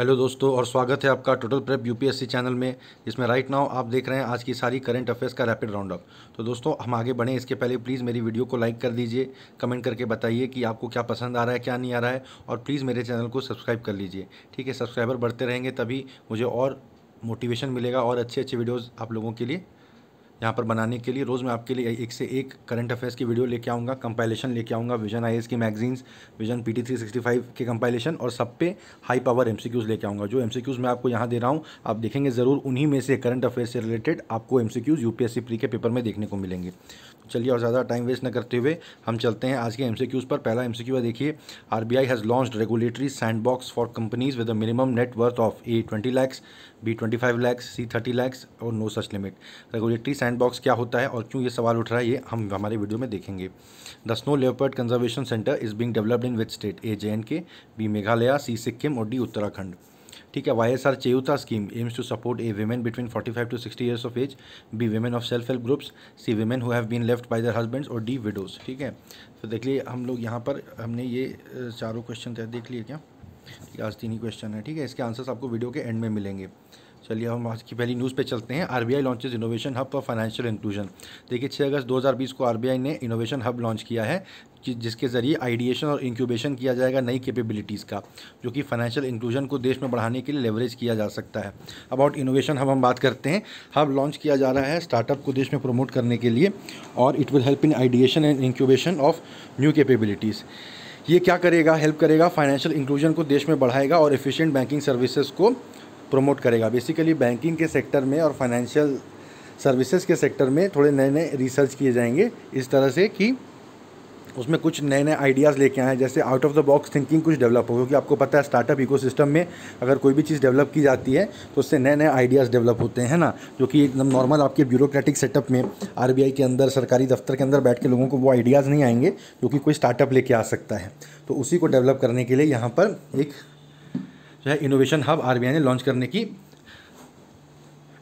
hello दोस्तों और स्वागत है आपका टोटल प्रेप यूपीएससी चैनल में जिसमें राइट नाउ आप देख रहे हैं आज की सारी करंट अफेयर्स का रैपिड राउंड अप तो दोस्तों हम आगे बढ़ें इसके पहले प्लीज़ मेरी वीडियो को लाइक कर दीजिए कमेंट करके बताइए कि आपको क्या पसंद आ रहा है क्या नहीं आ रहा है और प्लीज़ मेरे चैनल को सब्सक्राइब कर लीजिए ठीक है सब्सक्राइबर बढ़ते रहेंगे तभी मुझे और मोटिवेशन मिलेगा और अच्छे अच्छे वीडियोज़ आप लोगों के लिए यहाँ पर बनाने के लिए रोज़ मैं आपके लिए एक से एक करंट अफेयर्स की वीडियो लेके आऊँगा कंपाइलेशन लेके आऊँगा विजन आई की magazines Vision P T three sixty five के कंपाइलेशन और सब पे high power M C Qs लेके आऊँगा जो एम सी क्यूज़ मैं आपको यहाँ दे रहा हूँ आप देखेंगे ज़रूर उन्हीं में से करंट अफेयर से रिलेटेड आपको M C Qs U P S C pre के पेपर में देखने को मिलेंगे चलिए और ज़्यादा टाइम वेस्ट न करते हुए हम चलते हैं आज के एम पर पहला एम सी देखिए R B I has launch regulatory sand box for companies with a minimum net worth of A twenty lakhs B twenty five lakhs C thirty lakhs और no such limit regulatory sand box क्या होता है और क्यों ये सवाल उठ रहा है ये हम हमारे वीडियो में देखेंगे the snow leopard conservation centre is being developed in with state A J and K B Meghalaya C Sikkim और डी उत्तराखंड ठीक है Y S R Cheyuta scheme aims to support A women between 45 to sixty years of age B women of self help groups C women who have been left by their husbands और D widows ठीक है तो देख लिए हम लोग यहाँ पर हमने ये चारों क्वेश्चन देख लिए क्या आज तीन ही क्वेश्चन है ठीक है इसके आंसर्स आपको वीडियो के एंड में मिलेंगे चलिए हम आज की पहली न्यूज़ पे चलते हैं RBI launches innovation hub for financial inclusion देखिए 6 अगस्त 2020 को आरबीआई ने इनोवेशन हब लॉन्च किया है जिसके ज़रिए आइडिएशन और इंक्यूबेशन किया जाएगा नई कैपेबिलिटीज़ का जो कि फाइनेंशियल इंक्लूजन को देश में बढ़ाने के लिए लेवरेज किया जा सकता है अबाउट इनोवेशन हब हम बात करते हैं हब लॉन्च किया जा रहा है स्टार्टअप को देश में प्रमोट करने के लिए और it will help in ideation and incubation of new capabilities ये क्या करेगा हेल्प करेगा फाइनेंशियल इंक्लूजन को देश में बढ़ाएगा और एफिशिएंट बैंकिंग सर्विसेज को प्रमोट करेगा बेसिकली बैंकिंग के सेक्टर में और फाइनेंशियल सर्विसेज के सेक्टर में थोड़े नए नए रिसर्च किए जाएंगे इस तरह से कि उसमें कुछ नए नए आइडियाज़ लेके आए जैसे out of the box thinking कुछ डेवलप हो क्योंकि आपको पता है स्टार्टअप इकोसिस्टम में अगर कोई भी चीज़ डेवलप की जाती है तो उससे नए नए आइडियाज़ डेवलप होते हैं ना जो कि एकदम नॉर्मल आपके ब्यूरोक्रेटिक सेटअप में आर के अंदर सरकारी दफ्तर के अंदर बैठ के लोगों को वो आइडियाज़ नहीं आएंगे जो कि कोई स्टार्टअप लेके आ सकता है तो उसी को डेवलप करने के लिए यहाँ पर एक जो है इनोवेशन हब आर ने लॉन्च करने की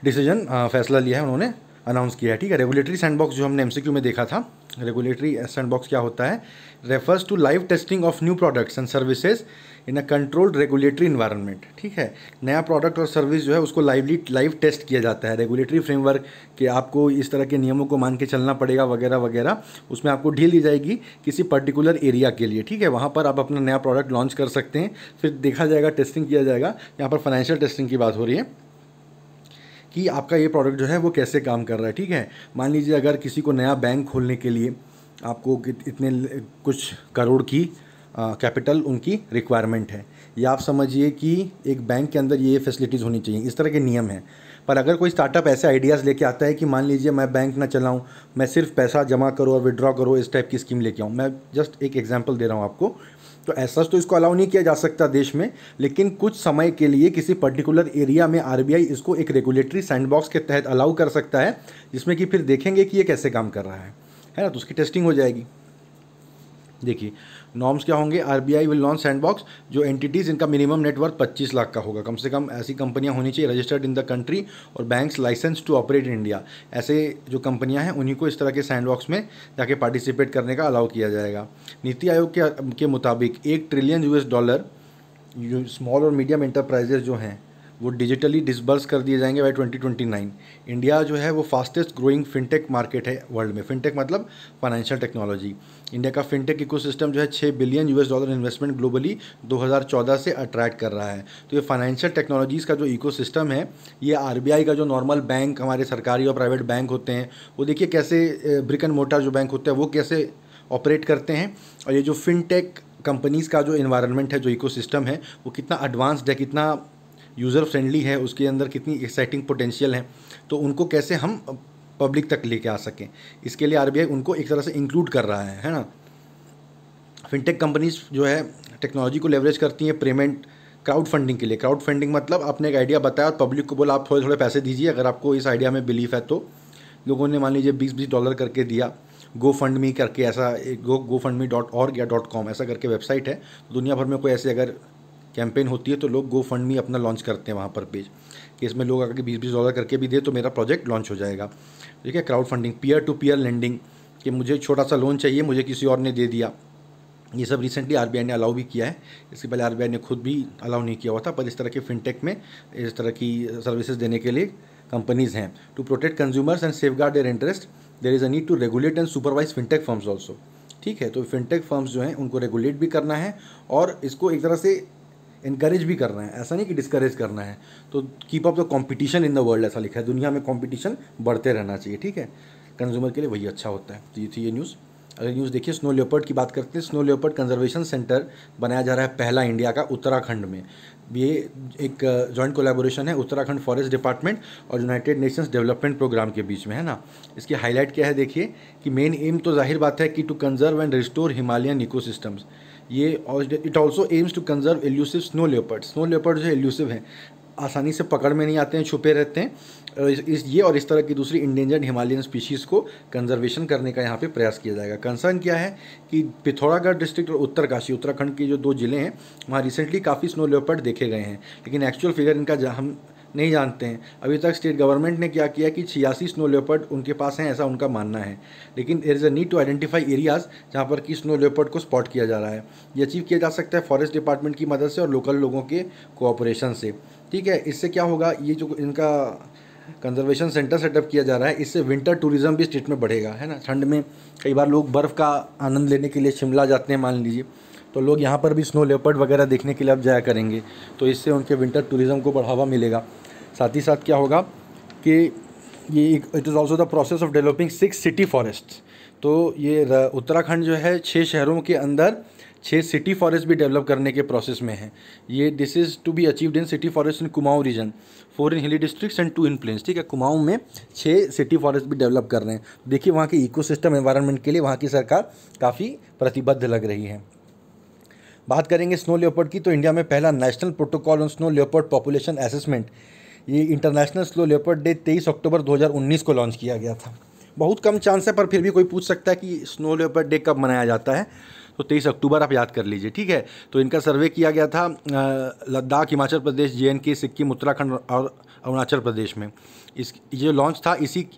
डिसीजन फैसला लिया है उन्होंने अनाउंस किया है ठीक है रेगुलेटरी सैंडबॉक्स जो हमने एमसीक्यू में देखा था रेगुलेटरी सैंडबॉक्स क्या होता है refers to live testing of new products and services in a controlled regulatory environment ठीक है नया प्रोडक्ट और सर्विस जो है उसको लाइवली लाइव टेस्ट किया जाता है रेगुलेटरी फ्रेमवर्क के आपको इस तरह के नियमों को मान के चलना पड़ेगा वगैरह वगैरह उसमें आपको ढील दी जाएगी किसी पर्टिकुलर एरिया के लिए ठीक है वहाँ पर आप अपना नया प्रोडक्ट लॉन्च कर सकते हैं फिर देखा जाएगा टेस्टिंग किया जाएगा यहाँ पर फाइनेंशियल टेस्टिंग की बात हो रही है कि आपका ये प्रोडक्ट जो है वो कैसे काम कर रहा है ठीक है मान लीजिए अगर किसी को नया बैंक खोलने के लिए आपको इतने कुछ करोड़ की कैपिटल उनकी रिक्वायरमेंट है या आप समझिए कि एक बैंक के अंदर ये फैसिलिटीज़ होनी चाहिए इस तरह के नियम हैं पर अगर कोई स्टार्टअप ऐसे आइडियाज़ लेके आता है कि मान लीजिए मैं बैंक ना चलाऊँ मैं सिर्फ पैसा जमा करो और विड्रॉ करो इस टाइप की स्कीम लेके आऊँ मैं जस्ट एक एग्जांपल दे रहा हूँ आपको तो ऐसा तो इसको अलाउ नहीं किया जा सकता देश में लेकिन कुछ समय के लिए किसी पर्टिकुलर एरिया में आर इसको एक रेगुलेटरी सैंडबॉक्स के तहत अलाउ कर सकता है जिसमें कि फिर देखेंगे कि ये कैसे काम कर रहा है है ना तो उसकी टेस्टिंग हो जाएगी देखिए नॉर्म्स क्या होंगे आरबीआई विल लॉन्च सैंडबॉक्स जो एंटिटीज़ इनका मिनिमम नेटवर्क 25 लाख का होगा कम से कम ऐसी कंपनियां होनी चाहिए रजिस्टर्ड इन द कंट्री और banks licence to operate in India ऐसे जो कंपनियां हैं उन्हीं को इस तरह के सैंडबॉक्स में जाके पार्टिसिपेट करने का अलाउ किया जाएगा नीति आयोग के, के मुताबिक एक ट्रिलियन यूएस डॉलर स्मॉल और मीडियम इंटरप्राइजेज जो हैं वो डिजिटली डिसबर्स कर दिए जाएंगे बाई 2029 इंडिया जो है वो फास्टेस्ट ग्रोइंग फिनटेक मार्केट है वर्ल्ड में फिनटेक मतलब फाइनेंशियल टेक्नोलॉजी इंडिया का फिनटेक इकोसिस्टम जो है छः billion US dollar investment globally 2014 से अट्रैक्ट कर रहा है तो ये फाइनेंशियल टेक्नोलॉजीज़ का जो इको है ये आर का जो नॉर्मल बैंक हमारे सरकारी और प्राइवेट बैंक होते हैं वो देखिए कैसे ब्रिक एंड मोटर जो बैंक होते हैं वो कैसे ऑपरेट करते हैं और ये जो फिनटेक कंपनीज़ का जो इन्वायरमेंट है जो इकोसिस्टम है वो कितना एडवांस्ड है कितना यूज़र फ्रेंडली है उसके अंदर कितनी एक्साइटिंग पोटेंशियल है तो उनको कैसे हम पब्लिक तक लेके आ सकें इसके लिए आर उनको एक तरह से इंक्लूड कर रहा है है ना फिनटेक कंपनीज जो है टेक्नोलॉजी को लेवरेज करती हैं पेमेंट क्राउड फंडिंग के लिए क्राउड फंडिंग मतलब आपने एक आइडिया बताया और पब्लिक को बोला आप थोड़े थोड़े पैसे दीजिए अगर आपको इस आइडिया में बिलीफ है तो लोगों ने मान लीजिए बीस बीस डॉलर करके दिया गो फंड मी करके ऐसा गो गो फंड मी डॉट और या डॉट कॉम ऐसा करके वेबसाइट है तो दुनिया भर में कोई ऐसे अगर कैंपेन होती है तो लोग गो फंड मी अपना लॉन्च करते हैं वहाँ पर पेज कि इसमें लोग अगर बीस बीस डॉलर करके भी दे तो मेरा प्रोजेक्ट लॉन्च हो जाएगा ठीक है crowd funding peer to peer lending कि मुझे छोटा सा लोन चाहिए मुझे किसी और ने दे दिया ये सब रिसेंटली आर ने अलाउ भी किया है इसके पहले आर ने खुद भी अलाउ नहीं किया हुआ था पर इस तरह के फिनटेक में इस तरह की सर्विसेज देने के लिए कंपनीज हैं to protect consumers and safeguard their interest there is a need to regulate and supervise fintech firms also ठीक है तो फिनटेक फर्म्स जो हैं उनको रेगुलेट भी करना है और इसको एक तरह से इनकरेज भी करना है ऐसा नहीं कि डिस्करेज करना है तो keep up the competition in the world ऐसा लिखा है दुनिया में कॉम्पिटिशन बढ़ते रहना चाहिए ठीक है कंज्यूमर के लिए वही अच्छा होता है तो ये थी ये न्यूज़ अगर न्यूज़ देखिए स्नो लेपर्ड की बात करते हैं स्नो लेपर्ड कंजर्वेशन सेंटर बनाया जा रहा है पहला इंडिया का उत्तराखंड में ये एक जॉइंट कोलेबोरेशन है उत्तराखंड फॉरेस्ट डिपार्टमेंट और यूनाइटेड नेशंस डेवलपमेंट प्रोग्राम के बीच में है ना इसकी हाईलाइट क्या है देखिए कि मेन एम तो जाहिर बात है कि to conserve and restore Himalayan ecosystems ये it also aims to conserve elusive snow leopard snow leopard जो एल्यूसिव हैं आसानी से पकड़ में नहीं आते हैं छुपे रहते हैं इस ये और इस तरह की दूसरी इंडेंजर्ड हिमालयन स्पीशीज़ को कंजर्वेशन करने का यहाँ पे प्रयास किया जाएगा कंसर्न क्या है कि पिथौरागढ़ डिस्ट्रिक्ट और उत्तरकाशी उत्तराखंड के जो दो ज़िले हैं वहाँ रिसेंटली काफ़ी स्नो लेपर्ड देखे गए हैं लेकिन एक्चुअल फिगर इनका हम नहीं जानते हैं अभी तक स्टेट गवर्नमेंट ने क्या किया कि छियासी स्नो लेपर्ड उनके पास हैं ऐसा उनका मानना है लेकिन there is a need to identify areas जहाँ पर कि स्नो लेपर्ड को स्पॉट किया जा रहा है ये अचीव किया जा सकता है फॉरेस्ट डिपार्टमेंट की मदद से और लोकल लोगों के कोऑपरेशन से ठीक है इससे क्या होगा ये जो इनका कंजर्वेशन सेंटर सेटअप किया जा रहा है इससे विंटर टूरिज्म भी स्टेट में बढ़ेगा है ना ठंड में कई बार लोग बर्फ़ का आनंद लेने के लिए शिमला जाते हैं मान लीजिए तो लोग यहाँ पर भी स्नो लेपर्ड वगैरह देखने के लिए अब जाया करेंगे तो इससे उनके विंटर टूरिज़्म को बढ़ावा मिलेगा साथ ही साथ क्या होगा कि ये it is also the process of developing six city forest तो ये उत्तराखंड जो है छः शहरों के अंदर छः सिटी फॉरेस्ट भी डेवलप करने के प्रोसेस में है ये this is to be achieved in city forest in Kumaon region four in hilly districts and two in plains ठीक है कुमाऊँ में छः सिटी फॉरेस्ट भी डेवलप कर रहे हैं देखिए वहाँ के सिस्टम एन्वायरमेंट के लिए वहाँ की सरकार काफ़ी प्रतिबद्ध लग रही है बात करेंगे स्नो लेपर्ड की तो इंडिया में पहला national protocol on snow leopard population assessment ये international snow leopard day 23 October 2019 को लॉन्च किया गया था बहुत कम चांस है पर फिर भी कोई पूछ सकता है कि स्नो लेपर्ड डे कब मनाया जाता है तो 23 अक्टूबर आप याद कर लीजिए ठीक है तो इनका सर्वे किया गया था लद्दाख हिमाचल प्रदेश जे के सिक्किम उत्तराखंड और अरुणाचल प्रदेश में इस ये लॉन्च था इसी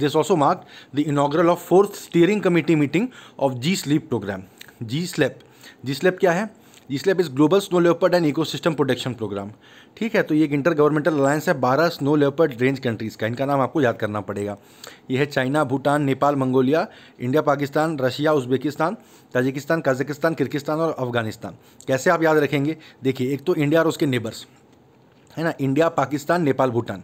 this also mark the inaugural of fourth steering committee meeting of G SLEP programme G SLEP G SLEP क्या है जिसलिए इस global snow leopard and ecosystem protection programme ठीक है तो ये एक इंटर गवर्नमेंटल अलायंस है बारह स्नो लेपर्ड रेंज कंट्रीज़ का इनका नाम आपको याद करना पड़ेगा ये है China Bhutan Nepal Mongolia India Pakistan Russia Uzbekistan Tajikistan Kazakhstan Kyrgyzstan और अफगानिस्तान कैसे आप याद रखेंगे देखिए एक तो इंडिया और उसके नेबर्स है ना इंडिया पाकिस्तान नेपाल भूटान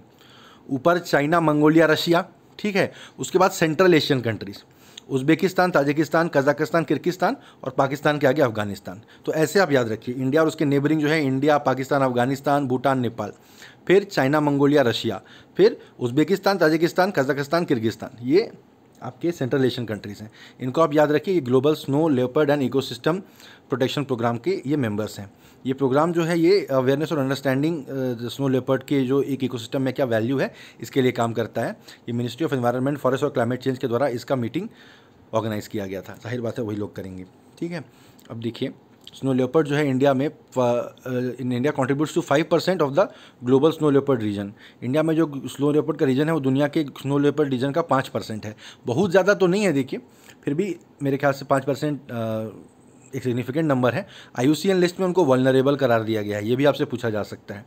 ऊपर चाइना मंगोलिया रशिया ठीक है उसके बाद central Asian countries Uzbekistan Tajikistan Kazakhstan Kyrgyzstan और पाकिस्तान के आगे अफगानिस्तान तो ऐसे आप याद रखिए इंडिया और उसके नेबरिंग जो है इंडिया पाकिस्तान अफगानिस्तान भूटान नेपाल फिर चाइना मंगोलिया रशिया फिर उज्बेकिस्तान ताजिकिस्तान कजाकिस्तान किर्गिस्तान ये आपके सेंट्रल एशियन कंट्रीज़ हैं इनको आप याद रखिए ये global snow leopard and ecosystem protection programme के ये मेंबर्स हैं ये प्रोग्राम जो है ये अवेयरनेस और अंडरस्टैंडिंग स्नो लेपर्ड के जो एक इकोसिस्टम में क्या वैल्यू है इसके लिए काम करता है ये मिनिस्ट्री ऑफ एनवायरनमेंट फॉरेस्ट और क्लाइमेट चेंज के द्वारा इसका मीटिंग ऑर्गेनाइज़ किया गया था जाहिर बात है वही लोग करेंगे ठीक है अब देखिए स्नो लेपर्ड जो है इंडिया में in India contributes to five percent of the global snow leopard region India में जो स्नो लेपर्ड का रीजन है वो दुनिया के स्नो लेपर्ड रीजन का पाँच परसेंट है बहुत ज़्यादा तो नहीं है देखिए फिर भी मेरे ख्याल से पाँच परसेंट एक सिग्निफिकेंट नंबर है आई लिस्ट में उनको वलनरेबल करार दिया गया है ये भी आपसे पूछा जा सकता है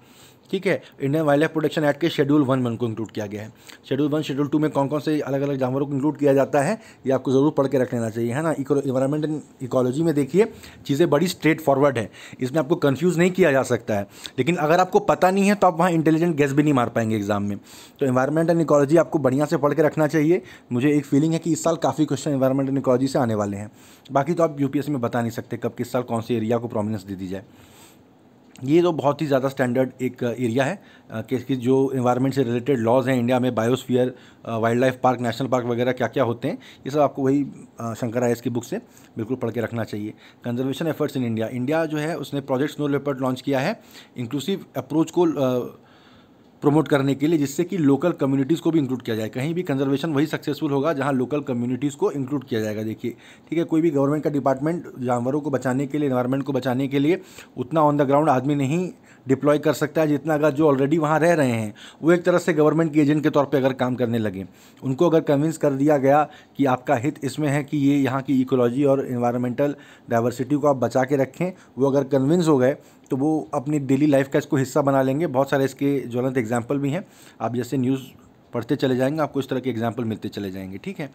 ठीक है Indian wildlife protection act के शेड्यूल वन में उनको इंक्लूड किया गया है शेड्यूल वन शेड्यूल टू में कौन कौन से अलग अलग जानवरों को इंक्लूड किया जाता है ये आपको ज़रूर पढ़ के रख लेना चाहिए है ना इन्वायरमेंट एंड इकोलॉजी में देखिए चीज़ें बड़ी स्ट्रेट फॉरवर्ड है इसमें आपको कन्फ्यूज़ नहीं किया जा सकता है लेकिन अगर आपको पता नहीं है तो आप वहाँ इंटेलिजेंट गैस भी नहीं मार पाएंगे एग्जाम में तो इन्वायरमेंट एंड इकोलॉजी आपको बढ़िया से पढ़ के रखना चाहिए मुझे एक फीलिंग है कि इस साल काफ़ी क्वेश्चन इन्वायरमेंट एंड इकोलॉजी से आने वाले हैं बाकी तो आप यूपीएससी में बता नहीं सकते कब किस साल कौन से एरिया को प्रोमिनेंस दे दी जाए ये तो बहुत ही ज़्यादा स्टैंडर्ड एक एरिया uh, है uh, कि जो इन्वायरमेंट से रिलेटेड लॉज हैं इंडिया में biosphere wildlife park national park वगैरह क्या क्या होते हैं ये सब आपको वही शंकर uh, आयस की बुक से बिल्कुल पढ़ के रखना चाहिए conservation efforts in India India जो है उसने प्रोजेक्ट स्नो लेपर्ड लॉन्च किया है इंक्लूसिव अप्रोच को प्रमोट करने के लिए जिससे कि लोकल कम्युनिटीज़ को भी इंक्लूड किया जाए कहीं भी कंजर्वेशन वही सक्सेसफुल होगा जहां लोकल कम्युनिटीज़ को इंक्लूड किया जाएगा देखिए ठीक है कोई भी गवर्नमेंट का डिपार्टमेंट जानवरों को बचाने के लिए इन्वायरमेंट को बचाने के लिए उतना ऑन द ग्राउंड आदमी नहीं डिप्लॉय कर सकता है जितना अगर जो ऑलरेडी वहाँ रह रहे हैं वो एक तरह से गवर्नमेंट के एजेंट के तौर पर अगर काम करने लगे उनको अगर कन्विंस कर दिया गया कि आपका हित इसमें है कि ये यहाँ की इकोलॉजी और इन्वायरमेंटल डाइवर्सिटी को आप बचा के रखें वो अगर कन्विंस हो गए तो वो अपनी डेली लाइफ का इसको हिस्सा बना लेंगे बहुत सारे इसके ज्वलंत एग्जाम्पल भी हैं आप जैसे न्यूज़ पढ़ते चले जाएंगे आपको इस तरह के एग्जाम्पल मिलते चले जाएंगे ठीक है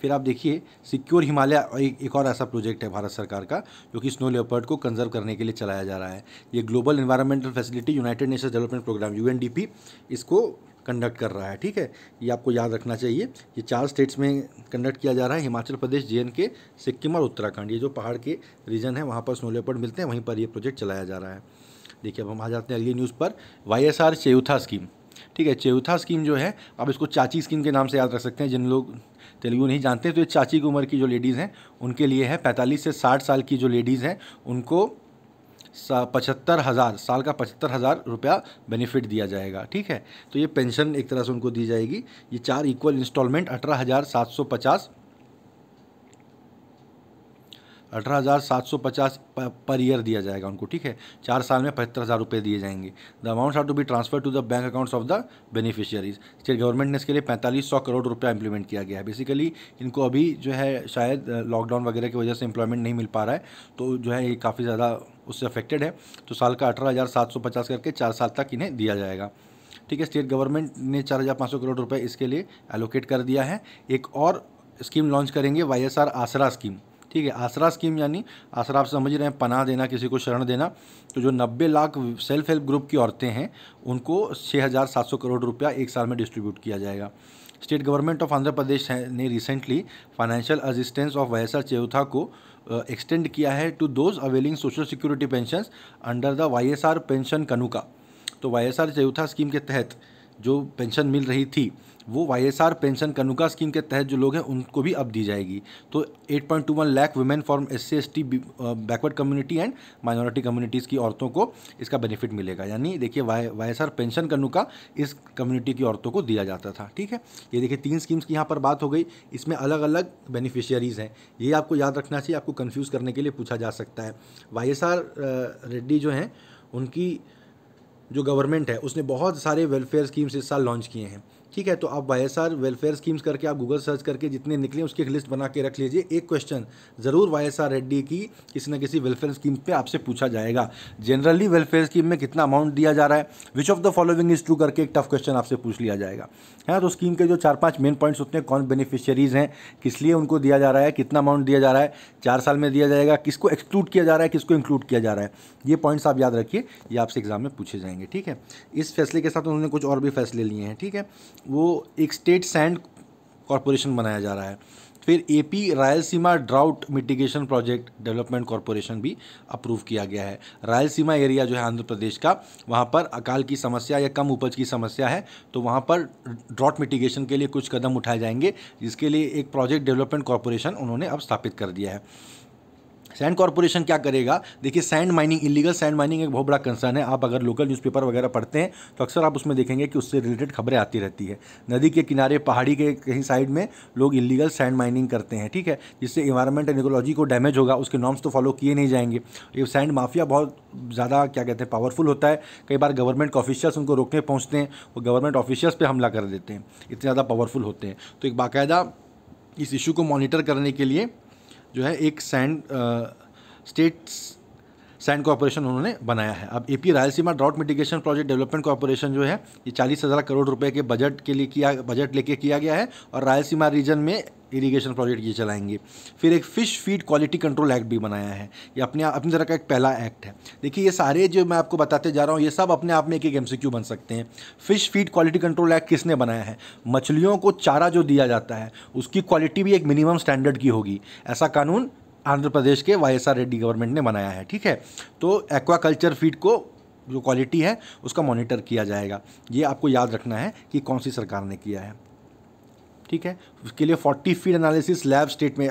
फिर आप देखिए सिक्योर हिमालय एक और ऐसा प्रोजेक्ट है भारत सरकार का जो कि स्नो लेपर्ड को कंजर्व करने के लिए चलाया जा रहा है ये global environmental facility United Nation development programme यू इसको कंडक्ट कर रहा है ठीक है ये आपको याद रखना चाहिए ये चार स्टेट्स में कंडक्ट किया जा रहा है हिमाचल प्रदेश जे सिक्किम और उत्तराखंड ये जो पहाड़ के रीजन है वहाँ पर स्नो लेपर्ड मिलते हैं वहीं पर ये प्रोजेक्ट चलाया जा रहा है देखिए अब हम आ जाते हैं अगली न्यूज़ पर वाई एस आर स्कीम ठीक है चेयुथा स्कीम जो है आप इसको चाची स्कीम के नाम से याद रख सकते हैं जिन लोग तेलुगु नहीं जानते तो ये चाची की उम्र की जो लेडीज़ हैं उनके लिए है पैंतालीस से साठ साल की जो लेडीज़ हैं उनको पचहत्तर हज़ार साल का पचहत्तर हज़ार रुपया बेनिफिट दिया जाएगा ठीक है तो ये पेंशन एक तरह से उनको दी जाएगी ये चार इक्वल इंस्टॉलमेंट अठारह हज़ार सात सौ पचास अठारह हज़ार सात सौ पचास पर ईयर दिया जाएगा उनको ठीक है चार साल में पचहत्तर हज़ार रुपये दिए जाएंगे the amount are to be transfer to the bank accounts of the beneficiaries state government ने इसके लिए पैंतालीस सौ करोड़ रुपया इंप्लीमेंट किया गया है बेसिकली इनको अभी जो है शायद लॉकडाउन वगैरह की वजह से इंप्लॉयमेंट नहीं मिल पा रहा है तो जो है ये काफ़ी ज़्यादा उससे अफेक्टेड है तो साल का अठारह हज़ार सात सौ पचास करके चार साल तक इन्हें दिया जाएगा ठीक है स्टेट गवर्नमेंट ने चार हज़ार पाँच सौ करोड़ रुपये इसके लिए एलोकेट कर दिया है एक और स्कीम लॉन्च करेंगे Y S R Aasara scheme ठीक है आसरा स्कीम यानी आसरा आप समझ रहे हैं पनाह देना किसी को शरण देना तो जो नब्बे लाख सेल्फ हेल्प ग्रुप की औरतें हैं उनको छः हज़ार सात सौ करोड़ रुपया एक साल में डिस्ट्रीब्यूट किया जाएगा state government of Andhra Pradesh ने रिसेंटली फाइनेंशियल असिस्टेंस ऑफ वैसा चेउथा को एक्सटेंड किया है to those availing social security pension under the Y pension Kanuka का तो वाई एस स्कीम के तहत जो पेंशन मिल रही थी वो Y S R pension Kanuka scheme के तहत जो लोग हैं उनको भी अब दी जाएगी तो 8.21 lakh women from S C S T backward community and minority communities की औरतों को इसका बेनिफिट मिलेगा यानी देखिए Y Y S R pension Kanuka इस कम्युनिटी की औरतों को दिया जाता था ठीक है ये देखिए तीन स्कीम्स की यहाँ पर बात हो गई इसमें अलग अलग बेनिफिशियरीज़ हैं ये आपको याद रखना चाहिए आपको कन्फ्यूज़ करने के लिए पूछा जा सकता है वाई एस आर रेड्डी जो हैं उनकी जो गवर्नमेंट है उसने बहुत सारे वेलफेयर स्कीम्स इस साल लॉन्च किए हैं ठीक है तो आप Y S R welfare schemes करके आप गूगल सर्च करके जितने निकले उसकी एक लिस्ट बना के रख लीजिए एक क्वेश्चन ज़रूर वाई एस आर रेड्डी की किसी न किसी वेलफेयर स्कीम पे आपसे पूछा जाएगा जनरली वेलफेयर स्कीम में कितना अमाउंट दिया जा रहा है which of the following is true करके एक टफ क्वेश्चन आपसे पूछ लिया जाएगा है हाँ, ना तो स्कीम के जो चार पाँच मेन पॉइंट्स होते हैं कौन बेनिफिशियरीज हैं किस लिए उनको दिया जा रहा है कितना अमाउंट दिया जा रहा है चार साल में दिया जाएगा किसको एक्सक्लूड किया जा रहा है किसको इंक्लूड किया जा रहा है ये पॉइंट्स आप याद रखिए ये आपसे एग्जाम में पूछे जाएंगे ठीक है इस फैसले के साथ उन्होंने कुछ और भी फैसले लिए हैं ठीक है वो एक स्टेट सैंड कॉरपोरेशन बनाया जा रहा है फिर AP Rayalaseema drought mitigation project development corporation भी अप्रूव किया गया है रायलसीमा एरिया जो है आंध्र प्रदेश का वहाँ पर अकाल की समस्या या कम उपज की समस्या है तो वहाँ पर ड्राउट मिटिगेशन के लिए कुछ कदम उठाए जाएंगे जिसके लिए एक प्रोजेक्ट डेवलपमेंट कॉरपोरेशन उन्होंने अब स्थापित कर दिया है सैंड कॉरपोरेशन क्या करेगा देखिए sand mining illegal sand mining एक बहुत बड़ा कंसर्न है आप अगर लोकल न्यूज़पेपर वगैरह पढ़ते हैं तो अक्सर आप उसमें देखेंगे कि उससे रिलेटेड खबरें आती रहती है नदी के किनारे पहाड़ी के कहीं साइड में लोग इलीगल सैंड माइनिंग करते हैं ठीक है जिससे इन्वायरमेंट एंड इकोलॉजी को डैमेज होगा उसके नॉर्म्स तो फॉलो किए नहीं जाएंगे ये सैंड माफिया बहुत ज़्यादा क्या कहते हैं पावरफुल होता है कई बार गवर्नमेंट ऑफिशियल्स उनको रोकने पहुँचते हैं वो गवर्नमेंट ऑफिशियल्स पर हमला कर देते हैं इतने ज़्यादा पावरफुल होते हैं तो एक बाकायदा इस इशू को मॉनिटर करने के लिए जो है एक सैंड स्टेट्स सैंड कॉरपोरेशन उन्होंने बनाया है अब AP Rayalaseema drought mitigation project development corporation जो है ये चालीस हज़ार करोड़ रुपए के बजट के लिए किया बजट लेके किया गया है और रायलसीमा रीजन में इरिगेशन प्रोजेक्ट ये चलाएंगे फिर एक fish feed quality control act भी बनाया है ये अपने अपनी तरह का एक पहला एक्ट है देखिए ये सारे जो मैं आपको बताते जा रहा हूँ ये सब अपने आप में एक एक एम बन सकते हैं fish feed quality control act किसने बनाया है मछलियों को चारा जो दिया जाता है उसकी क्वालिटी भी एक मिनिमम स्टैंडर्ड की होगी ऐसा कानून आंध्र प्रदेश के वाई रेड्डी गवर्नमेंट ने बनाया है ठीक है तो एक्वाकल्चर फीड को जो क्वालिटी है उसका मॉनिटर किया जाएगा ये आपको याद रखना है कि कौन सी सरकार ने किया है ठीक है उसके लिए 40 फीड एनालिसिस लैब स्टेट में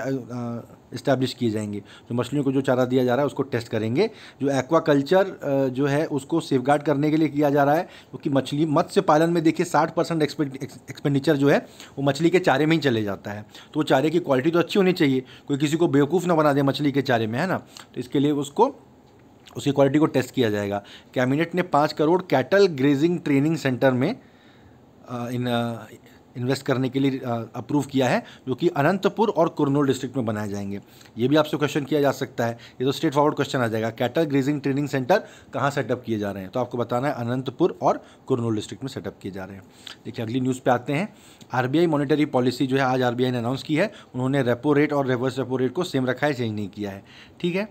इस्टेब्लिश किए जाएंगे जो मछलियों को जो चारा दिया जा रहा है उसको टेस्ट करेंगे जो एक्वा कल्चर जो है उसको सेफ करने के लिए किया जा रहा है क्योंकि तो मछली मत्स्य पालन में देखिए 60 परसेंट एक्सपेंडिचर जो है वो मछली के चारे में ही चले जाता है तो वो चारे की क्वालिटी तो अच्छी होनी चाहिए कोई किसी को बेवकूफ़ ना बना दे मछली के चारे में है ना तो इसके लिए उसको उसकी क्वालिटी को टेस्ट किया जाएगा कैबिनेट ने पाँच crore cattle grazing training centre में इन इन्वेस्ट करने के लिए अप्रूव किया है जो कि अनंतपुर और कुरनूल डिस्ट्रिक्ट में बनाए जाएंगे ये भी आपसे क्वेश्चन किया जा सकता है ये तो स्ट्रेट फॉरवर्ड क्वेश्चन आ जाएगा कैटल ग्रेजिंग ट्रेनिंग सेंटर कहाँ सेटअप किए जा रहे हैं तो आपको बताना है अनंतपुर और कुरनूल डिस्ट्रिक्ट में सेटअप किए जा रहे हैं देखिए अगली न्यूज़ पर आते हैं आर मॉनेटरी पॉलिसी जो है आज आर ने अनाउंस की है उन्होंने रेपो रेट और रिवर्स रेपो रेट को सेम रखा है चेंज नहीं किया है ठीक है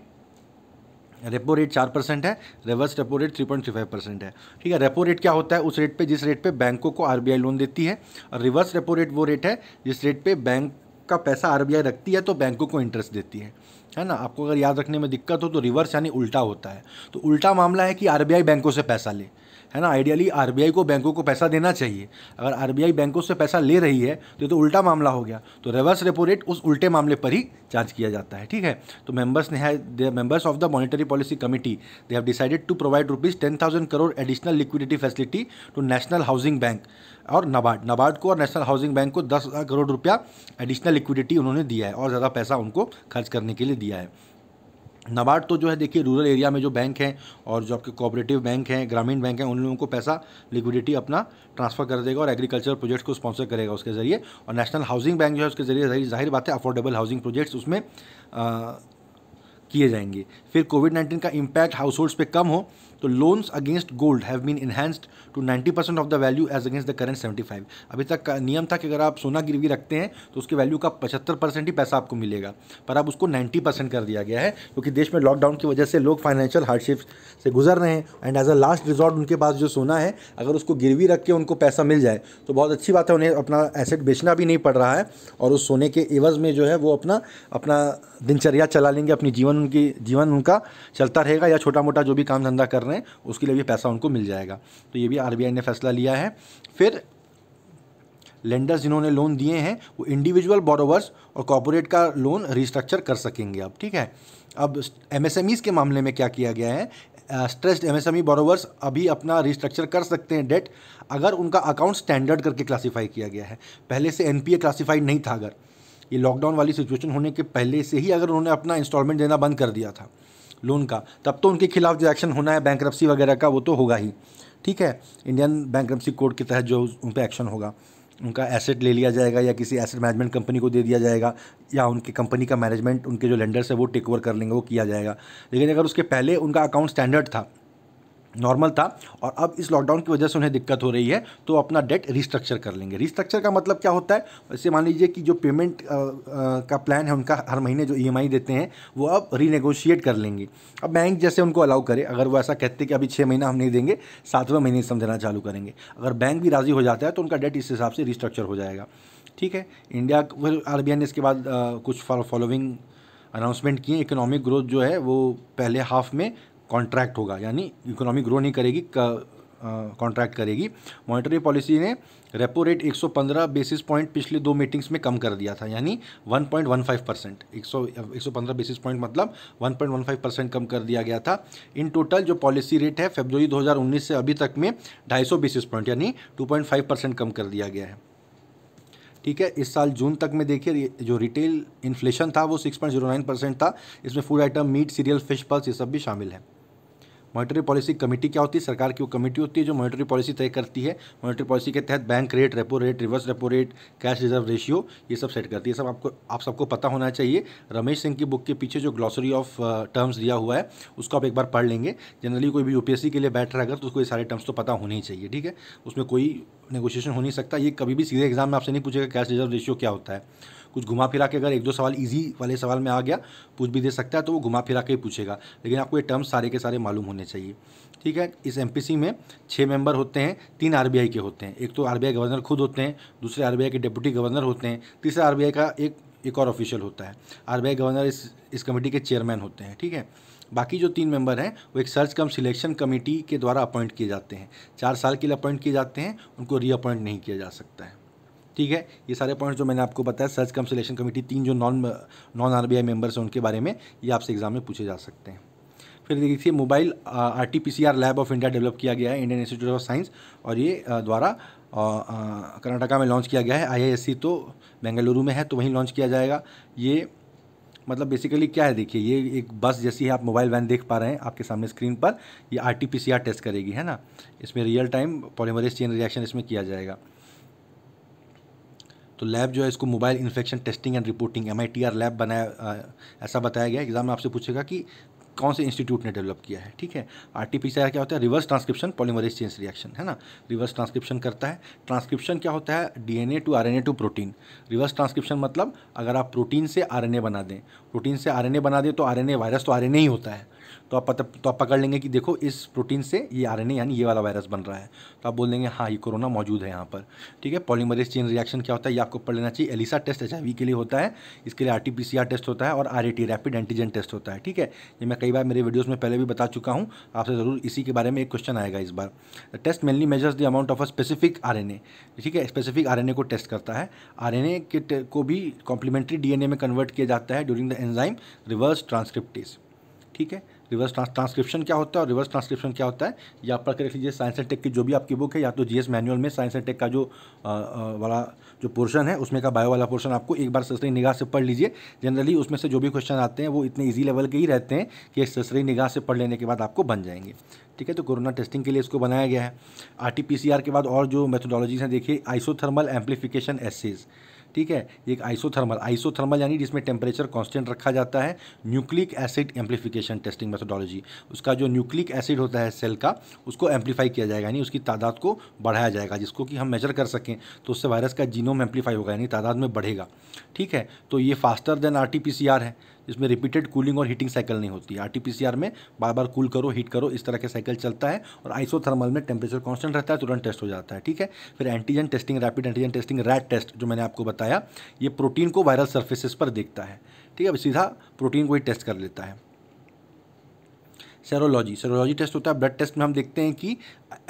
रेपो रेट चार परसेंट है reverse repo rate three point three five percent है ठीक है रेपो रेट क्या होता है उस रेट पे जिस रेट पे बैंकों को आरबीआई लोन देती है और रिवर्स रेपो रेट वो रेट है जिस रेट पे बैंक का पैसा आरबीआई रखती है तो बैंकों को इंटरेस्ट देती है है ना आपको अगर याद रखने में दिक्कत हो तो रिवर्स यानी उल्टा होता है तो उल्टा मामला है कि आरबीआई बैंकों से पैसा ले है ना आइडियली आर को बैंकों को पैसा देना चाहिए अगर आर बैंकों से पैसा ले रही है तो ये तो उल्टा मामला हो गया तो रिवर्स रेपो रेट उस उल्टे मामले पर ही जांच किया जाता है ठीक है तो मेंबर्स ने है members of the monetary policy committee they have decided to provide rupees ten thousand crore additional liquidity facility to national housing bank और नबार्ड नबार्ड को और नेशनल हाउसिंग बैंक को दस करोड़ रुपया एडिशनल लिक्विडिटी उन्होंने दिया है और ज़्यादा पैसा उनको खर्च करने के लिए दिया है नबार्ड तो जो है देखिए रूरल एरिया में जो बैंक हैं और जो आपके कोऑपरेटिव बैंक हैं ग्रामीण बैंक हैं उन लोगों को पैसा लिक्विडिटी अपना ट्रांसफर कर देगा और एग्रीकल्चर प्रोजेक्ट्स को स्पॉन्सर करेगा उसके ज़रिए और नेशनल हाउसिंग बैंक जो है उसके ज़रिए जाहिर बात है अफोर्डेबल हाउसिंग प्रोजेक्ट्स उसमें आ, किए जाएंगे फिर कोविड नाइन्टीन का इम्पैक्ट हाउस होल्ड्स पर कम हो तो loans against gold have been enhanced to 90 percent of the value as against the current 75 अभी तक का नियम था कि अगर आप सोना गिरवी रखते हैं तो उसके वैल्यू का 75 परसेंट ही पैसा आपको मिलेगा पर अब उसको 90 परसेंट कर दिया गया है क्योंकि देश में लॉकडाउन की वजह से लोग फाइनेंशियल हार्डशिप से गुजर रहे हैं and as a last resort उनके पास जो सोना है अगर उसको गिरवी रख के उनको पैसा मिल जाए तो बहुत अच्छी बात है उन्हें अपना एसेट बेचना भी नहीं पड़ रहा है और उस सोने के एवज में जो है वो अपना अपना दिनचर्या चला लेंगे अपनी जीवन उनकी जीवन उनका चलता रहेगा या छोटा मोटा जो भी काम धंधा कर रहे हैं उसके लिए भी पैसा उनको मिल जाएगा तो ये भी आर ने फैसला लिया है फिर लेंडर्स जिन्होंने लोन दिए हैं वो इंडिविजुअल बोरोवर्स और कॉरपोरेट का लोन रिस्ट्रक्चर कर सकेंगे अब ठीक है अब एमएसएमईज़ के मामले में क्या किया गया है स्ट्रेस्ड एम एमएसएमई बोरोवर्स अभी अपना रिस्ट्रक्चर कर सकते हैं डेट अगर उनका अकाउंट स्टैंडर्ड करके क्लासीफाई किया गया है पहले से एनपीए क्लासीफाइड नहीं था अगर ये लॉकडाउन वाली सिचुएशन होने के पहले से ही अगर उन्होंने अपना इंस्टॉलमेंट देना बंद कर दिया था लोन का तब तो उनके खिलाफ जो एक्शन होना है बैंक वगैरह का वो तो होगा ही ठीक है इंडियन बैंक कोड के तहत जो उन पर एक्शन होगा उनका एसेट ले लिया जाएगा या किसी एसेट मैनेजमेंट कंपनी को दे दिया जाएगा या उनकी कंपनी का मैनेजमेंट उनके जो लेंडर्स है वो टेक ओवर कर लेंगे वो किया जाएगा लेकिन अगर उसके पहले उनका अकाउंट स्टैंडर्ड था नॉर्मल था और अब इस लॉकडाउन की वजह से उन्हें दिक्कत हो रही है तो अपना डेट रिस्ट्रक्चर कर लेंगे रिस्ट्रक्चर का मतलब क्या होता है वैसे मान लीजिए कि जो पेमेंट आ, आ, का प्लान है उनका हर महीने जो ई e देते हैं वो अब रीनेगोशिएट कर लेंगे अब बैंक जैसे उनको अलाउ करे अगर वो ऐसा कहते कि अभी छः महीना हम नहीं देंगे सातवें महीने समझाना चालू करेंगे अगर बैंक भी राज़ी हो जाता है तो उनका डेट इस हिसाब से रिस्ट्रक्चर हो जाएगा ठीक है इंडिया फिर आर ने इसके बाद कुछ फॉलोइंग अनाउंसमेंट किए इकोनॉमिक ग्रोथ जो है वो पहले हाफ में कॉन्ट्रैक्ट होगा यानी इकोनॉमी ग्रो नहीं करेगी कॉन्ट्रैक्ट करेगी मॉनिटरी पॉलिसी ने रेपो रेट 115 बेसिस पॉइंट पिछले दो मीटिंग्स में कम कर दिया था यानी 1.15 परसेंट एक सौ बेसिस पॉइंट मतलब 1.15 परसेंट कम कर दिया गया था इन टोटल जो पॉलिसी रेट है फेब्रवरी 2019 से अभी तक में 250 बेसिस पॉइंट यानी 2.5 परसेंट कम कर दिया गया है ठीक है इस साल जून तक में देखिए जो रिटेल इन्फ्लेशन था वो सिक्स परसेंट था इसमें food item meat cereal fish pulse ये सब भी शामिल है मॉनिटरी पॉलिसी कमेटी क्या होती है सरकार की वो कमेटी होती है जो मॉनिटरी पॉलिसी तय करती है मॉनिटरी पॉलिसी के तहत bank rate repo rate reverse repo rate cash reserve ratio ये सब सेट करती है सब आपको आप सबको पता होना चाहिए रमेश सिंह की बुक के पीछे जो ग्लॉसरी ऑफ टर्म्स दिया हुआ है उसको आप एक बार पढ़ लेंगे जनरली कोई भी यूपीएससी के लिए बैठ रहा अगर तो उसको ये सारे टर्म्स तो पता होने ही चाहिए ठीक है उसमें कोई नेगोशिएशन हो नहीं सकता ये कभी भी सीधे एग्जाम में आपसे नहीं पूछेगा कैश रिजर्व रेशियो क्या होता है कुछ घुमा फिरा के अगर एक दो सवाल ईजी वाले सवाल में आ गया पूछ भी दे सकता है तो वो घुमा फिरा के ही पूछेगा लेकिन आपको ये टर्म्स सारे के सारे मालूम होने चाहिए ठीक है इस एम में छः मेंबर होते हैं तीन आर के होते हैं एक तो आर गवर्नर खुद होते हैं दूसरे आर के डिप्टी गवर्नर होते हैं तीसरा आर का एक एक और ऑफिशियल होता है आर गवर्नर इस इस कमेटी के चेयरमैन होते हैं ठीक है बाकी जो तीन मेंबर हैं वो एक सर्च कम सिलेक्शन कमेटी के द्वारा अपॉइंट किए जाते हैं चार साल के लिए अपॉइंट किए जाते हैं उनको रीअपॉइंट नहीं किया जा सकता है ठीक है ये सारे पॉइंट्स जो मैंने आपको बताया सर्च कम सिलेक्शन कमेटी तीन जो non non R B members हैं उनके बारे में ये आपसे एग्जाम में पूछे जा सकते हैं फिर देखिए mobile R T P C R lab of India develop किया गया है इंडियन इंस्टीट्यूट ऑफ साइंस और ये uh, द्वारा uh, uh, कर्नाटका में लॉन्च किया गया है आई तो बेंगलुरु में है तो वहीं लॉन्च किया जाएगा ये मतलब बेसिकली क्या है देखिए ये एक बस जैसी है आप मोबाइल वैन देख पा रहे हैं आपके सामने स्क्रीन पर ये आर टेस्ट करेगी है ना इसमें real time polymerase chain reaction इसमें किया जाएगा तो लैब जो है इसको mobile infection testing and reporting M lab बनाया ऐसा बताया गया एग्जाम में आपसे पूछेगा कि कौन से इंस्टीट्यूट ने डेवलप किया है ठीक है आर टी पी क्या होता है reverse transcription polymerase change reaction है ना रिवर्स ट्रांसक्रिप्शन करता है ट्रांसक्रिप्शन क्या होता है DNA to RNA to protein reverse transcription मतलब अगर आप प्रोटीन से आरएनए बना दें प्रोटीन से आरएनए बना दें तो ए वायरस तो ए ही होता है तो आप पता तो आप पकड़ लेंगे कि देखो इस प्रोटीन से ये आर यानी ये वाला वायरस बन रहा है तो आप बोल देंगे हाँ ये कोरोना मौजूद है यहाँ पर ठीक है पॉलीमरेज चेन रिएक्शन क्या होता है ये आपको पढ़ लेना चाहिए एलिसा टेस्ट एच के लिए होता है इसके लिए आर टेस्ट होता है और आर रैपिड एंटीजन टेस्ट होता है ठीक है ये मैं कई बार मेरे वीडियोज़ में पहले भी बता चुका हूँ आपसे ज़रूर इसी के बारे में एक क्वेश्चन आएगा इस बार test mainly measures the amount of a specific R ठीक है स्पेसिफिक आर को टेस्ट करता है आर के को भी कॉम्प्लीमेंट्री डी में कन्वर्ट किया जाता है during the enzyme reverse transcriptase ठीक है रिवर्स ट्रांसक्रिप्शन क्या होता है और रिवर्स ट्रांसक्रिप्शन क्या होता है या पढ़ कर रख लीजिए साइंस एंड टेक की जो भी आपकी बुक है या तो जीएस मैनुअल में साइंस एंड टेक का जो आ, आ, वाला जो पोर्शन है उसमें का बायो वाला पोर्शन आपको एक बार ससरी निगाह से पढ़ लीजिए जनरली उसमें से जो भी क्वेश्चन आते हैं वो इतने ईजी लेवल के ही रहते हैं कि ससरी निगाह से पढ़ लेने के बाद आपको बन जाएंगे ठीक है तो कोरोना टेस्टिंग के लिए इसको बनाया गया है आर के बाद और जो मेथोडोलॉजीज हैं देखिए आइसोथर्मल एम्पलीफिकेशन एसेज ठीक है एक आइसोथर्मल आइसोथर्मल यानी जिसमें टेम्परेचर कांस्टेंट रखा जाता है nucleic acid amplification testing methodology उसका जो न्यूक्लिक एसिड होता है सेल का उसको एम्पलीफाई किया जाएगा यानी उसकी तादाद को बढ़ाया जाएगा जिसको कि हम मेजर कर सकें तो उससे वायरस का जीनोम एम्पलीफाई होगा यानी तादाद में बढ़ेगा ठीक है तो ये फास्टर देन आर है इसमें रिपीटेड कूलिंग और हीटिंग साइकिल नहीं होती आर में बार बार कूल करो हीट करो इस तरह के साइकिल चलता है और आइसोथर्मल में टेम्परेचर कॉन्स्टेंट रहता है तो तुरंत टेस्ट हो जाता है ठीक है फिर antigen testing rapid antigen testing RAT test जो मैंने आपको बताया ये प्रोटीन को वायरल सर्फेसिस पर देखता है ठीक है अब सीधा प्रोटीन को ही टेस्ट कर लेता है सेरोलॉजी सेरोलॉजी टेस्ट होता है ब्लड टेस्ट में हम देखते हैं कि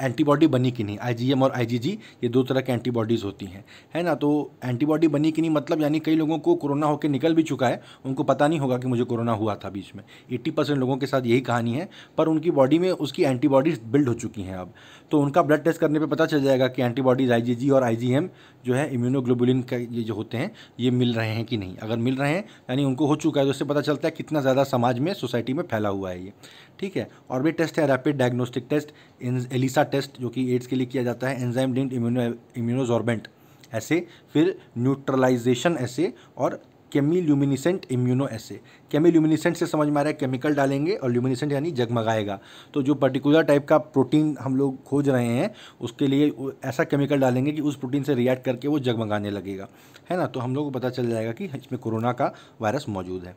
एंटीबॉडी बनी कि नहीं आईजीएम और आईजीजी ये दो तरह की एंटीबॉडीज़ होती हैं है ना तो एंटीबॉडी बनी कि नहीं मतलब यानी कई लोगों को कोरोना होकर निकल भी चुका है उनको पता नहीं होगा कि मुझे कोरोना हुआ था बीच में 80 परसेंट लोगों के साथ यही कहानी है पर उनकी बॉडी में उसकी एंटीबॉडीज़ बिल्ड हो चुकी हैं अब तो उनका ब्लड टेस्ट करने पर पता चल जाएगा कि एंटीबॉडीज़ आई और आई जो है इम्यूनोग्लोबुलिन का ये जो होते हैं ये मिल रहे हैं कि नहीं अगर मिल रहे हैं यानी उनको हो चुका है तो उससे पता चलता है कितना ज़्यादा समाज में सोसाइटी में फैला हुआ है ये ठीक है और भी टेस्ट है रैपिड डायग्नोस्टिक टेस्ट इन टीसा टेस्ट जो कि एड्स के लिए किया जाता है एंजाइम लिंक्ड इम्यूनो इम्यूनोजॉर्बेंट ऐसे फिर न्यूट्रलाइजेशन ऐसे और केमिल्यूमिनिसेंट इम्यूनो ऐसे केमिल्यूमिनिसेंट से समझ में आ रहा है केमिकल डालेंगे और ल्यूमिनिसेंट यानी जगमगाएगा तो जो पर्टिकुलर टाइप का प्रोटीन हम लोग खोज रहे हैं उसके लिए ऐसा केमिकल डालेंगे कि उस प्रोटीन से रिएक्ट करके वो जगमगाने लगेगा है ना तो हम लोग को पता चल जाएगा कि इसमें कोरोना का वायरस मौजूद है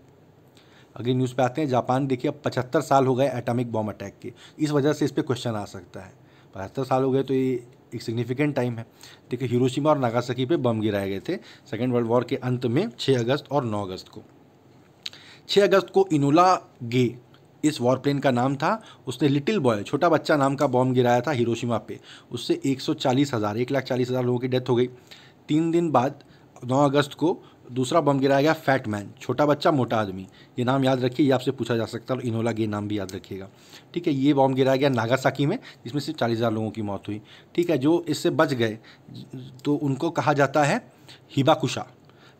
अगली न्यूज़ पे आते हैं जापान देखिए अब पचहत्तर साल हो गए एटॉमिक बॉम्ब अटैक के इस वजह से इस पर क्वेश्चन आ सकता है पचहत्तर साल हो गए तो ये एक सिग्निफिकेंट टाइम है देखिए हिरोशिमा और नागासाकी पे बम गिराए गए थे सेकेंड वर्ल्ड वॉर के अंत में 6 अगस्त और 9 अगस्त को 6 अगस्त को इनोला गे इस वॉरप्लेन का नाम था उसने लिटिल बॉय छोटा बच्चा नाम का बॉम्ब गिराया था हिरोशिमा पे उससे एक सौ चालीस हज़ार एक लाख चालीस हज़ार लोगों की डेथ हो गई तीन दिन बाद नौ अगस्त को दूसरा बम गिराया गया फैट मैन छोटा बच्चा मोटा आदमी ये नाम याद रखिए ये आपसे पूछा जा सकता है और इनोला ये नाम भी याद रखिएगा ठीक है ये बॉम्ब गिराया गया नागासाकी में जिसमें से चालीस हज़ार लोगों की मौत हुई ठीक है जो इससे बच गए तो उनको कहा जाता है हिबाकुशा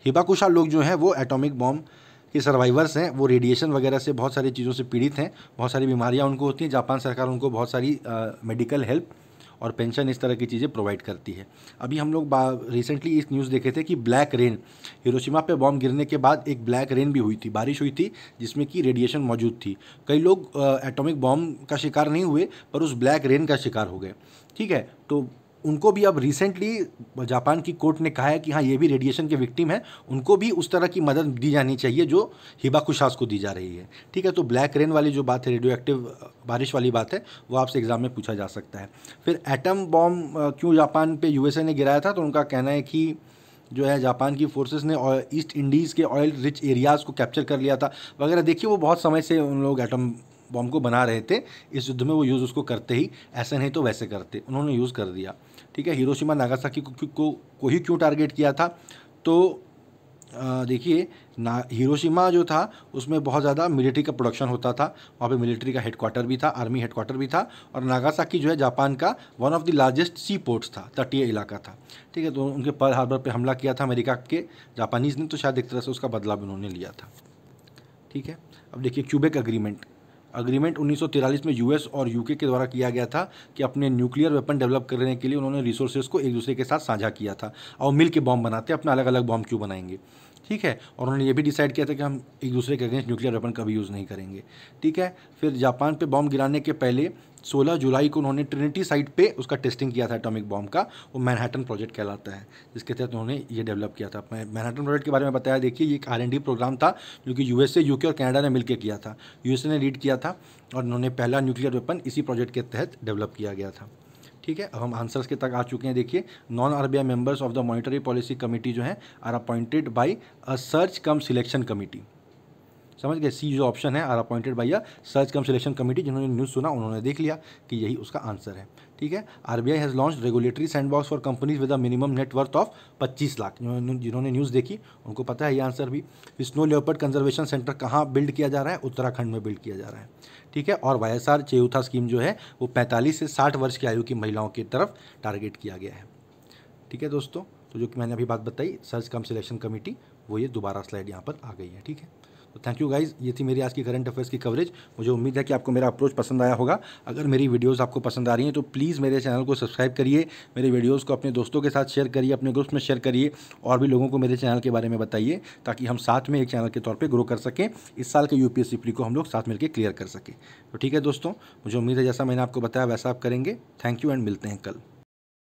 हिबाकुशा लोग जो हैं वो एटॉमिक बॉम्ब के सर्वाइवर्स हैं वो रेडिएशन वगैरह से बहुत सारी चीज़ों से पीड़ित हैं बहुत सारी बीमारियाँ उनको होती हैं जापान सरकार उनको बहुत सारी मेडिकल हेल्प और पेंशन इस तरह की चीज़ें प्रोवाइड करती है अभी हम लोग रिसेंटली इस न्यूज़ देखे थे कि ब्लैक रेन हिरोशिमा पे बॉम्ब गिरने के बाद एक ब्लैक रेन भी हुई थी बारिश हुई थी जिसमें कि रेडिएशन मौजूद थी कई लोग एटॉमिक बॉम्ब का शिकार नहीं हुए पर उस ब्लैक रेन का शिकार हो गए ठीक है तो उनको भी अब रिसेंटली जापान की कोर्ट ने कहा है कि हाँ ये भी रेडिएशन के विक्टिम है उनको भी उस तरह की मदद दी जानी चाहिए जो हिबाकुशास को दी जा रही है ठीक है तो ब्लैक रेन वाली जो बात है रेडियो एक्टिव बारिश वाली बात है वो आपसे एग्ज़ाम में पूछा जा सकता है फिर एटम बॉम्ब क्यों जापान पर यूएसए ने गिराया था तो उनका कहना है कि जो है जापान की फोर्सेस ने ईस्ट इंडीज़ के ऑयल रिच एरियाज़ को कैप्चर कर लिया था वगैरह देखिए वो बहुत समय से उन लोग एटम बॉम्ब को बना रहे थे इस युद्ध में वो यूज़ उसको करते ही ऐसे नहीं तो वैसे करते उन्होंने यूज़ कर दिया ठीक है हिरोशिमा नागासाकी को, को को ही क्यों टारगेट किया था तो देखिए ना हिरोशिमा जो था उसमें बहुत ज़्यादा मिलिट्री का प्रोडक्शन होता था वहाँ पे मिलिट्री का हेडक्वार्टर भी था आर्मी हेडक्वार्टर भी था और नागासाकी जो है जापान का one of the largest sea ports था तटीय इलाका था ठीक है तो उनके पर हार्बर पे हमला किया था अमेरिका के जापानीज़ ने तो शायद एक तरह से उसका बदलाव उन्होंने लिया था ठीक है अब देखिए क्यूबेक अग्रीमेंट अग्रीमेंट 1943 में यूएस और यूके के द्वारा किया गया था कि अपने न्यूक्लियर वेपन डेवलप करने के लिए उन्होंने रिसोर्सेज को एक दूसरे के साथ साझा किया था और मिल के बॉम्ब बनाते अपना अलग अलग बॉम्ब क्यों बनाएंगे ठीक है और उन्होंने ये भी डिसाइड किया था कि हम एक दूसरे के अगेंस्ट न्यूक्लियर वेपन कभी यूज़ नहीं करेंगे ठीक है फिर जापान पर बॉम्ब गिराने के पहले 16 जुलाई को उन्होंने ट्रिनिटी साइट पे उसका टेस्टिंग किया था एटॉमिक बॉम्ब का वो मैनहट्टन प्रोजेक्ट कहलाता है जिसके तहत उन्होंने ये डेवलप किया था मैनहट्टन प्रोजेक्ट के बारे में बताया देखिए ये एक आर प्रोग्राम था जो कि यूएसए यूके और कनाडा ने मिलकर किया था यूएसए ने लीड किया था और उन्होंने पहला न्यूक्लियर वेपन इसी प्रोजेक्ट के तहत डेवलप किया गया था ठीक है अब हम आंसर्स के तक आ चुके हैं देखिए non RBI members of the monetary policy committee जो है are appointed by a search cum selection committee समझ गए सी जो ऑप्शन है are appointed by a search cum selection committee जिन्होंने न्यूज़ सुना उन्होंने देख लिया कि यही उसका आंसर है ठीक है RBI has launch regulatory sand box for companies with a minimum net worth of 25 lakh जिन्होंने न्यूज़ देखी उनको पता है ये आंसर भी स्नो लेपर्ड कंजर्वेशन सेंटर कहाँ बिल्ड किया जा रहा है उत्तराखंड में बिल्ड किया जा रहा है ठीक है और वाई एस चेयूथा स्कीम जो है वो पैंतालीस से साठ वर्ष की आयु की महिलाओं की तरफ टारगेट किया गया है ठीक है दोस्तों तो जो कि मैंने अभी बात बताई सर्च कम सिलेक्शन कमेटी वो ये दोबारा स्लाइड यहाँ पर आ गई है ठीक है तो थैंक यू गाइज ये थी मेरी आज की करंट अफेयर्स की कवरेज मुझे उम्मीद है कि आपको मेरा अप्रोच पसंद आया होगा अगर मेरी वीडियोस आपको पसंद आ रही हैं तो प्लीज़ मेरे चैनल को सब्सक्राइब करिए मेरे वीडियोस को अपने दोस्तों के साथ शेयर करिए अपने ग्रुप्स में शेयर करिए और भी लोगों को मेरे चैनल के बारे में बताइए ताकि हम साथ में एक चैनल के तौर पर ग्रो कर सकें इस साल के यू पी को हम लोग साथ मिलकर क्लियर कर सकें तो ठीक है दोस्तों मुझे उम्मीद है जैसा मैंने आपको बताया वैसा आप करेंगे थैंक यू एंड मिलते हैं कल